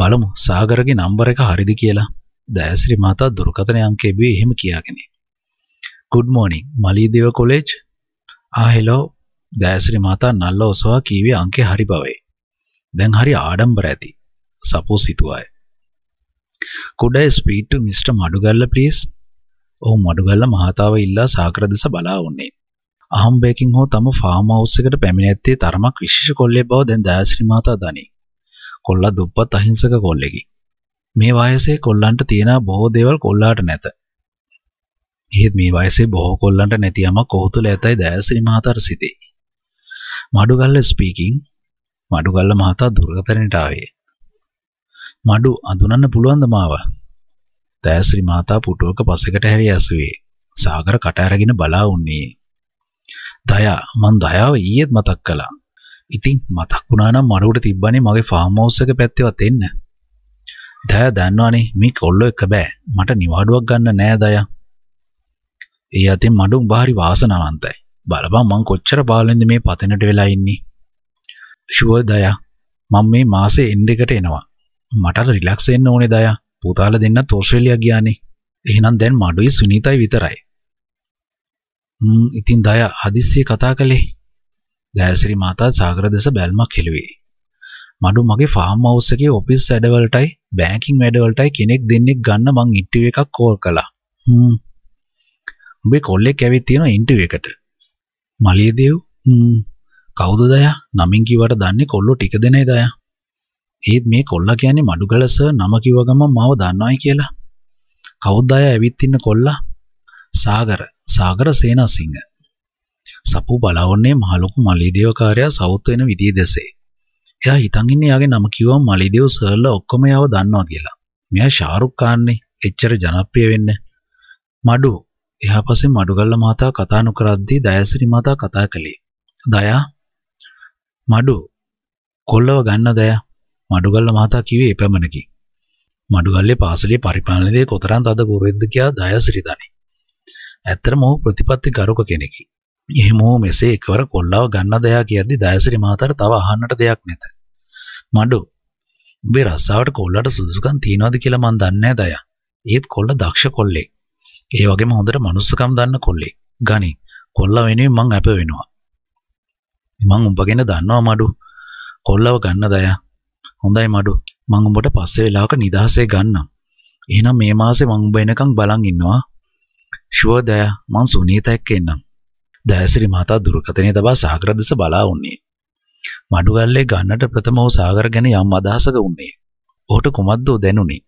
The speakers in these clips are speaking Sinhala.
බලමු සාගරගේ නම්බර එක හරිද කියලා. දෑසිරි මහතා දුරකථන අංකය බිවි එහෙම කියාගෙන. good morning මලීදේව college ආ hello දෑසිරි මහතා නල්ල ඔසවා කීවේ අංකය හරි බවයි. දැන් හරි ආඩම්බර ඇති. සපෝස් හිතුවාය. could i speak to mr මඩුගල්ල please ඔහු මඩුගල්ල මහතාව ඉල්ලා සාගර දෙස බලා වුණේ. අහම්බයකින් හෝ තම ෆාම් හවුස් එකට පැමිණ ඇත්තේ තරමක් විශේෂ කොල්ලෙක් බව දැන් දයාසිරි මහතා දනී. කොල්ලා දුප්පත් අහිංසක කොල්ලෙකි. මේ වයසේ කොල්ලන්ට තියෙන බොහෝ දේවල් කොල්ලාට නැත. එහෙත් මේ වයසේ බොහෝ කොල්ලන්ට නැති යමක් ඔහු තුළ ඇතයි දයාසිරි මහතාට සිතේ. මඩුගල්ල ස්පීකින් මඩුගල්ල මහතා දුර්ගතරණයට ආවේ. මඩු අඳුනන්න පුළුවන්ද මාව? දයාසිරි මහතා පුටුවක පසෙකට හැරී ඇසුවේ. සාගර කට අරගෙන බලා වුණේ. දයා මං දයාව ඊයේත් මතක් කළා. ඉතින් මතක් වුණා නම් මරුවට තිබ්බනේ මගේ ෆාම් හවුස් එක පැත්තේවත් එන්න. දයා දන්නවනේ මේ කොල්ලෝ එක බෑ. මට නිවාඩුවක් ගන්න නෑ දයා. ඒ අතින් මඩුම් බාරි වාසනාවන්තයි. බලපන් මං කොච්චර බාලෙන්ද මේ පතනට වෙලා ඉන්නේ. ෂුවර් දයා. මම මේ මාසේ එන්ඩ් එකට එනවා. මට රිලැක්ස් වෙන්න ඕනේ දයා. පුතාලා දෙන්නත් ඕස්ට්‍රේලියා ගියානේ. එහෙනම් දැන් මඩුයි සුනීතයි විතරයි. ම් ඉතින් දයා හදිස්සිය කතා කළේ දෑසිරි මාතා සාගර දෙස බැල්මක් හෙළුවේ. මඩු මගේ ෆාම් හවුස් එකේ ඔෆිස් වැඩවලටයි බැංකින් වැඩවලටයි කෙනෙක් දෙන්නෙක් ගන්න මං ඉන්ටර්විව් එකක් කෝල් කළා. හ්ම්. උඹේ කොල්ලෙක් ඇවිත් තියෙනවා ඉන්ටර්විව් එකට. මලියදේව් හ්ම්. කවුද දයා? නමින් කිව්වට දන්නේ කොල්ලෝ ටික දෙනේ දයා. ඒත් මේ කොල්ලා කියන්නේ මඩුගල සර් නම කිව්ව ගමන් මාව දන්නවයි කියලා. කවුද දයා ඇවිත් ඉන්න කොල්ලා? සාගර. සාගර සේනසිංහ. සපු බලවන්නේ මහලොකු මලිදේවකාරයා සවුත් වෙන විදිය දැසේ. එයා හිතන් ඉන්නේ යාගේ නම කිව්වම මලිදේව සර්ලා ඔක්කොම යාව දන්නවා කියලා. මෙයා ෂාරුක් ඛාන්නේ එච්චර ජනප්‍රිය වෙන්න. මඩු එහා පස්සේ මඩුගල්ල මහතා කතා නොකරද්දී දයාසිරි මහතා කතා කළේ. දයා මඩු කොල්ලව ගන්න දයා මඩුගල්ල මහතා කිව්වේ එපමණකින්. මඩුගල්ලේ පාසලේ පරිපාලනයේ කොතරම් තද ගොරෙද්ද කියා දයාසිරි දනි. ඇත්තටම ඔහු ප්‍රතිපත්ති ගරුක කෙනෙක්යි. එහෙම හෝ මෙසේ එකවර කොල්ලාව ගන්න දයා කියද්දි දයසිරි මාතර තව අහන්නට දෙයක් නැත. මඩු උඹේ රස්සාවට කොල්ලට සුදුසුකම් තියනවද කියලා මන් දන්නේ නැහැ දයා. ඒත් කොල්ල දක්ෂ කොල්ලෙක්. ඒ වගේම හොඳට මනුස්සකම් දන්න කොල්ලෙක්. ගනි. කොල්ලා වෙනුවෙන් මං අප වෙනවා. මං උඹ ගැන දන්නවා මඩු. කොල්ලව ගන්න දයා. හොඳයි මඩු. මං උඹට පස්සේ වෙලාවක නිදහසේ ගන්නම්. එහෙනම් මේ මාසේ මං උඹ එනකන් බලන් ඉන්නවා. ෂුවර් දයා. මං සුනීත එක්ක එන්නම්. දෑසිරි මහතා දුරකථනය තබා සාගර දෙස බලා උන්නේ. මඩුගල්ලේ ගන්නට ප්‍රථම ඔහු සාගර ගැන යම් අදහසක උන්නේ. ඔහුට කුමක්දෝ දැනුනේ.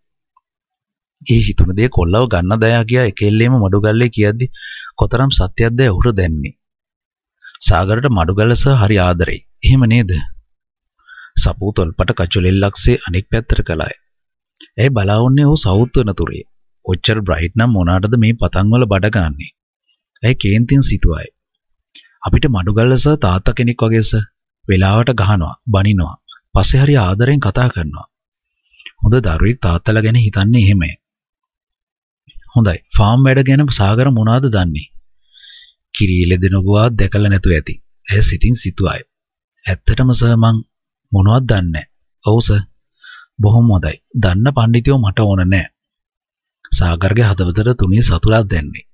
ඒ හිතුණ දේ කොල්ලව ගන්න දයා කියා එකෙල්ලේම මඩුගල්ලේ කියද්දි කොතරම් සත්‍යයක්ද ඔහුට දැනන්නේ. සාගරට මඩුගල්ල සහ හරි ආදරෙයි. එහෙම නේද? සපූ තොල්පට කචුලෙල්ලක්සේ අනෙක් පැත්තට කළාය. ඇයි බලාවන්නේ ඔහු සවුත් වෙනතුරේ. ඔච්චර බ්‍රයිට් නම් මොනාටද මේ පතන්වල බඩගන්නේ? ඇයි කේන්තින් සිතුවායි. අපිට මඩුගල්ලස තාත්තා කෙනෙක් වගේස වෙලාවට ගහනවා, බනිනවා. පස්සේ හරි ආදරෙන් කතා කරනවා. හොඳ දරුවෙක් තාත්තලා ගැන හිතන්නේ එහෙමයි. හොඳයි. ෆාම් වැඩ ගැන සාගර මොනවද දන්නේ? කිරි ලෙදෙනවා දැකලා නැතුව ඇති. ඇය සිතින් සිතුවායි. ඇත්තටම සර් මං මොනවද දන්නේ ඔව් සර්. බොහොම හොඳයි. දන්න පඬිතියෝ මට ඕන නෑ. සාගර්ගේ හදවතට තුනේ සතුටක් දැන්නේ.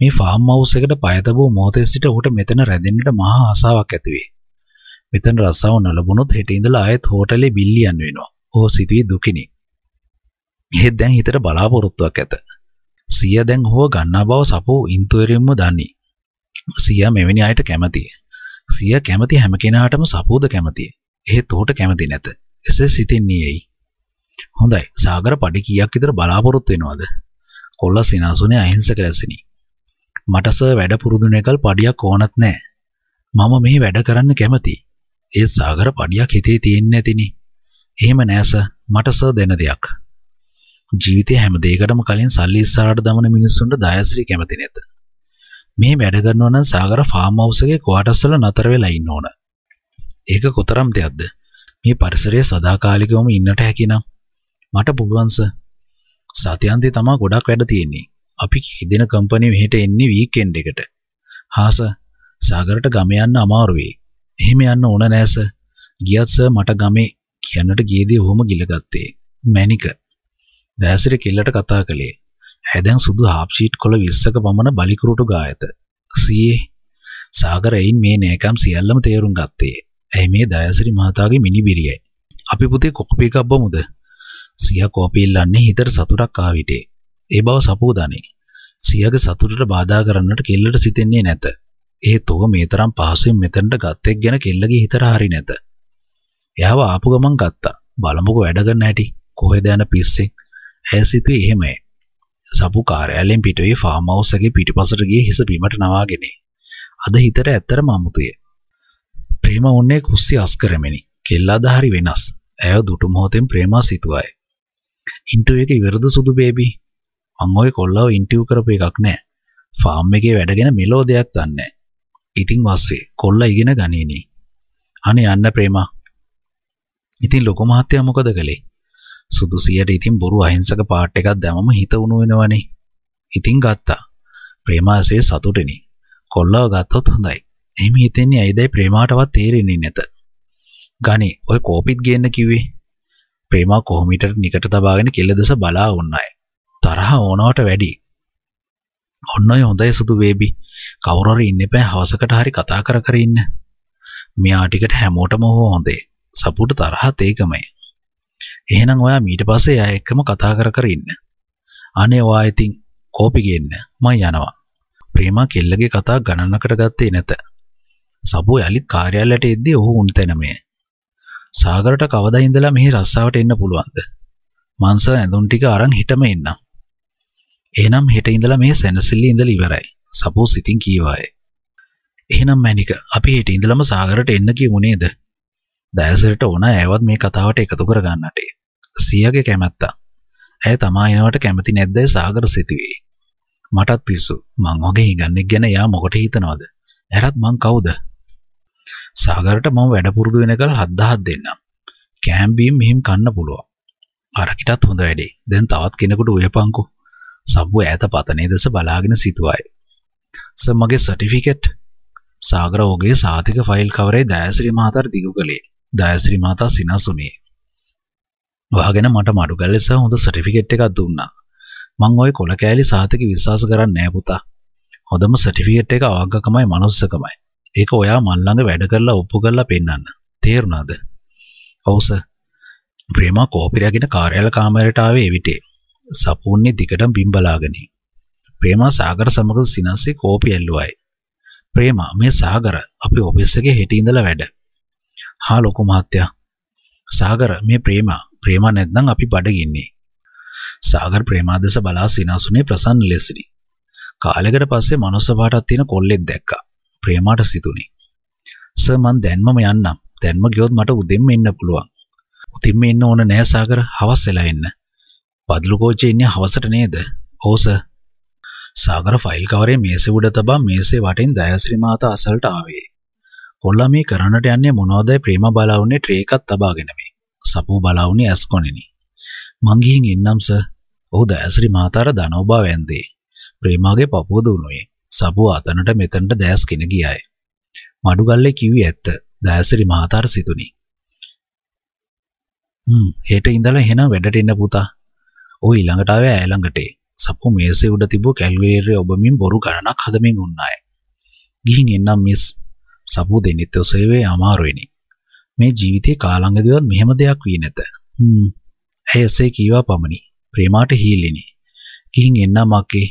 මේ ෆාම් හවුස් එකට පය තබූ මොහොතේ සිට ඔහුට මෙතන රැඳෙන්නට මහා ආසාවක් ඇති වේ. මෙතන රස්සාව නොලබුණොත් හෙට ඉඳලා ආයෙත් හෝටලේ බිල්ලියන් වෙනවා. ඔහු සිටුවේ දුකිනි. එහෙත් දැන් හිතට බලාපොරොත්තුවක් ඇත. සිය දැන් හෝ ගන්නා බව සපෝ ඉන්තුවරයෙන්ම දනී. සිය මෙවැනි අයට කැමතියි. සිය කැමති හැම කෙනාටම සපෝද කැමතියි. එහෙත් ඔහුට කැමති නැත. එසේ සිතින්නේ ඇයි? හොඳයි. සාගර පඩි කීයක් විතර බලාපොරොත්තු වෙනවද? කොල්ලා සිනාසුනේ අහිංසක ඇසිනි. මට සර් වැඩ පුරුදුනේකල් පඩියක් ඕනත් නෑ. මම මේ වැඩ කරන්න කැමති. ඒ සාගර පඩියක් හිතේ තියෙන්නේ නැතිනි. එහෙම නෑ සර් මට සර් දෙන දෙයක්. ජීවිතේ හැම දෙයකටම කලින් සල්ලි ඉස්සරහට දමන මිනිස්සුන්ට දයශ්‍රී කැමති නැත. මේ වැඩ කරනවා නම් සාගර ෆාම් හවුස් එකේ ක්වාටර්ස් වල නතර වෙලා ඉන්න ඕන. ඒක කොතරම් දෙයක්ද? මේ පරිසරයේ සදාකාලිකවම ඉන්නට හැකිනම් මට පුළුවන් සර්. සත්‍යන්තේ තමයි ගොඩක් වැඩ තියෙන්නේ. අපි දෙන කම්පැනි මෙහෙට එන්නේ වීකෙන්ඩ් එකට. හාස සාගරට ගම යන්න අමාරු වෙයි. එහෙම යන්න ඕන නෑස. ගියත් සර් මට ගමේ කියන්නට ගියේදී ඔහොම ගිලගත්තේ. මැනික. දැසිර කෙල්ලට කතා කළේ. ඇය දැන් සුදු හාෆ් ෂීට් කොළ 20ක පමණ බලිකුරුටු ගා ඇත. සීයේ සාගර ඇයින් මේ නෑකම් සියල්ලම තේරුම් ගත්තේ. ඇයි මේ දයසිරි මහතාගේ මිනිබිරියයි. අපි පුතේ කොපි එකක් බමුද? සියා කෝපි ඉල්ලන්නේ හිතට සතුටක් ආවිටේ. ඒ බව සපෝදානේ. සියගේ සතුටට බාධා කරන්නට කෙල්ලට සිතෙන්නේ නැත. එහෙත් ඔහු මේ තරම් පහසුවෙන් මෙතනට ගත්තෙක් ගැන කෙල්ලගේ හිතට හරි නැත. එයාව ආපු ගමන් ගත්තා. බලමුකෝ වැඩ ගන්න හැටි. කොහෙද යන පිස්සෙක්? ඇය සිතුවේ එහෙමයි. සපු කාර්යාලයෙන් පිටවී ෆාම් හවුස් එකේ පිටිපසට ගියේ හිස බිමට නවාගෙන. අද හිතට ඇත්තටම අමුතුය. ප්‍රේම වුණේ කුස්සි අස්කරමෙනි. කෙල්ලාද හරි වෙනස්. ඇය දුටු මොහොතෙන් ප්‍රේමා සිතුවයි. ඉන්ටර්වියු එක ඉවරද සුදු බේබී මං ওই කොල්ලව ඉන්ටර්වයුව කරපු එකක් නෑ. ෆාම් එකේ වැඩ ගැන මෙලෝ දෙයක් දන්නේ ඉතින් වස්සේ කොල්ලා ඉගෙන ගනිනේ. අනේ යන්න ප්‍රේමා. ඉතින් ලොකු මහත්තයා මොකද කළේ? සුදුසියට ඉතින් බොරු අහිංසක පාට් එකක් දැමම හිත උණු වෙනවනේ. ඉතින් ගත්තා. ප්‍රේමාසේ සතුටෙනි. කොල්ලව ගත්තොත් හොඳයි. එහෙම හිතෙන්නේ ඇයිදයි ප්‍රේමාටවත් තේරෙන්නේ නැත. ගනි ඔය කෝපිත් ගේන්න කිව්වේ. ප්‍රේමා කොහොමිටට නිකට තබාගෙන කෙල්ල දෙස බලා වුණාය. තරහ ඕනවට වැඩි. ඔන්න ඔය හොඳයි සුදු බේබි. කවුරු හරි ඉන්න එපා හවසකට හරි කතා කර කර ඉන්න. මෙයා ටිකට හැමෝටම හෝ හොඳේ. සපුට තරහත් ඒකමයි. එහෙනම් ඔයා මීට පස්සේ එයා එක්කම කතා කර කර ඉන්න. අනේ ඔයා ඉතින් කෝපි ගෙන්න. මම යනවා. ප්‍රේමා කෙල්ලගේ කතා ගණනකට ගත්තේ නැත. සබෝ යලිත් කාර්යාලයට එද්දී ඔහු උන් තැනමේ. සාගරට කවදා ඉඳලා මෙහි රස්සාවට එන්න පුළුවන්ද? මංස ඇඳුම් ටික අරන් හිටම එන්නම්. එහෙනම් හෙට ඉඳලා මේ සැනසෙල්ලේ ඉඳලා ඉවරයි. සපෝස් ඉතින් කීවාය. එහෙනම් මැනික අපි හෙට ඉඳලම සාගරට එන්න කියමු නේද? දයසරට ඕන ඈවත් මේ කතාවට එකතු කරගන්නට. සියගේ කැමැත්තා. ඇය තමා එනවට කැමති නැද්දයි සාගර සිතුවේ. මටත් පිස්සු. මං වගේ හිඟන්නෙක් ගැන එයා මොකට හිතනවද? ඇරත් මං කවුද? සාගරට මම වැඩ පුරුදු වෙනකල් 7000 දෙන්නම්. කෑම් බීම් මෙහිම් කන්න පුළුවන්. අරකටත් හොඳ වැඩේ. දැන් තවත් කෙනෙකුට උයපන්කෝ. සබ්බු ඈත පතනේ දෙස බලාගෙන සිටුවයි. "සර් මගේ සර්ටිෆිකේට්" සාගර ඔහුගේ සාතික ෆයිල් කවරේ දයාසිරි මහතාට දිගු කළේ. දයාසිරි මහතා සිනසුනේ. වහගෙන මට මඩුගල් ලෙස හොඳ සර්ටිෆිකේට් එකක් දුන්නා. "මං ওই කොල කෑලි සාතික විශ්වාස කරන්නේ නෑ පුතා. හොඳම සර්ටිෆිකේට් එක අවංකකමයි මනුස්සකමයි. ඒක ඔයා මන් ළඟ වැඩ කරලා ඔප්පු කරලා පෙන්නන්න. තේරුණාද?" "ඔව් සර්." ප්‍රේමා කෝපිරයගෙන කාර්යාල කාමරයට ආවේ එවිටේ. සපුන්නේ දිගටම බිම්බලාගනි. ප්‍රේමා සාගර සමග සිනන්සේ කෝපි ඇල්ලුවයි. ප්‍රේමා මේ සාගර අපේ ඔෆිස් එකේ හෙටි ඉඳලා වැඩ. හා ලොකු මහත්තයා. සාගර මේ ප්‍රේමා ප්‍රේමා නැත්නම් අපි බඩගින්නේ. සාගර ප්‍රේමා දෙස බලා සිනසුනේ ප්‍රසන්න ලෙසිනි. කාලයකට පස්සේ මනුස්ස පාටක් තියෙන කොල්ලෙක් දැක්කා. ප්‍රේමාට සිතුනි. "සර් මං දැන්මම යන්නම්. දැන්ම ගියොත් මට උදෙන්ම එන්න පුළුවන්." උතින්ම එන්න ඕන නෑ සාගර හවස් වෙලා එන්න. පදලු කෝච්චි ඉන්නේ හවසට නේද? ඔව් සර්. සාගර ෆයිල් කවරේ මේසෙ උඩ තබා මේසේ වටින් දයාශ්‍රී මාතා අසලට ආවේ. කොල්ලා මේ කරන්නට යන්නේ මොනවදයි ප්‍රේම බලාවුනේ ට්‍රේ එකක් තබාගෙන මේ. සපෝ බලාවුනේ ඇස්කොණෙනි. මං ගිහින් එන්නම් සර්. ඔහු දයාශ්‍රී මාතාර දනෝබා වැන්දේ. ප්‍රේමාගේ පපුව දුණුවේ. සපෝ අතනට මෙතනට දැස් කින ගියාය. මඩුගල්ලේ කිව්වේ ඇත්ත. දයාශ්‍රී මාතාර සිතුනි. හ්ම් හෙට ඉඳලා එහෙනම් වැඩට එන්න පුතා. ඔහු ඊළඟට ආවේ ඇය ළඟට. සප්පු මේසේ උඩ තිබූ කැල්කියුලේටරය ඔබමින් බොරු ගණනක් හදමින් උන්න අය. ගිහින් එන්නම් මිස්. සප්පු දෙනිත් ඔසේවේ අමාරුවෙනි. මේ ජීවිතේ කාලඟදීවත් මෙහෙම දෙයක් වී නැත. හ්ම්. ඇය එසේ කීවා පමණි. ප්‍රේමාට හීලිනි. ගිහින් එන්නම් අක්කේ.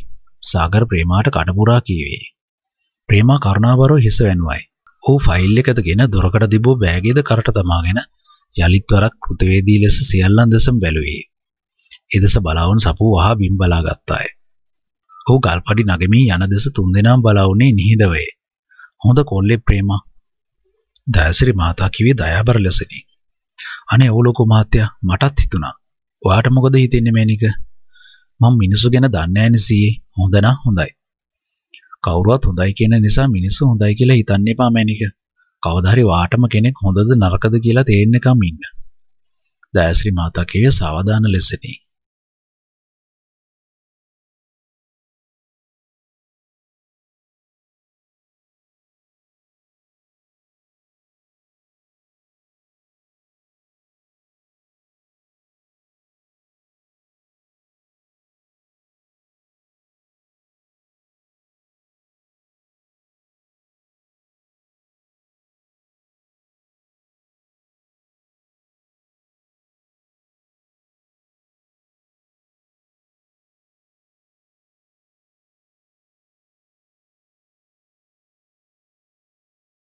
සාගර ප්‍රේමාට කඩපුරා කීවේ. ප්‍රේමා කරුණාවරව හිස වැනුවයි. ඔහු ෆයිල් එකදගෙන දොරකට තිබූ බෑගයද කරට තමාගෙන යලිත් වරක් කෘතවේදී ලෙස සියල්ලන් දෙසම බැලුවේ. එදෙස බලාවුන් සපු වහා බිම් බලා ගත්තාය. ඔහු ගල්පඩි නගමින් යන දෙස තුන්දෙනාම බලා වුණේ නිහිඬවයේ. හොඳ කොල්ලේ ප්‍රේමා. දයසිරි මාතා කිව්වේ දයාබර ලෙසනි. අනේ ඕ ලොකු මහත්තයා මටත් හිතුණා. ඔයාට මොකද හිතෙන්නේ මේනික? මම මිනිස්සු ගැන දන්නේ නැණි සීයේ. හොඳ නම් හොඳයි. කවුරුවත් හොඳයි කියන නිසා මිනිස්සු හොඳයි කියලා හිතන්න එපා මෑනික. කවදා හරි වාටම කෙනෙක් හොඳද නරකද කියලා තේරෙන්නකම් ඉන්න. දයසිරි මාතා කිව්වේ සාවධාන ලෙසනි.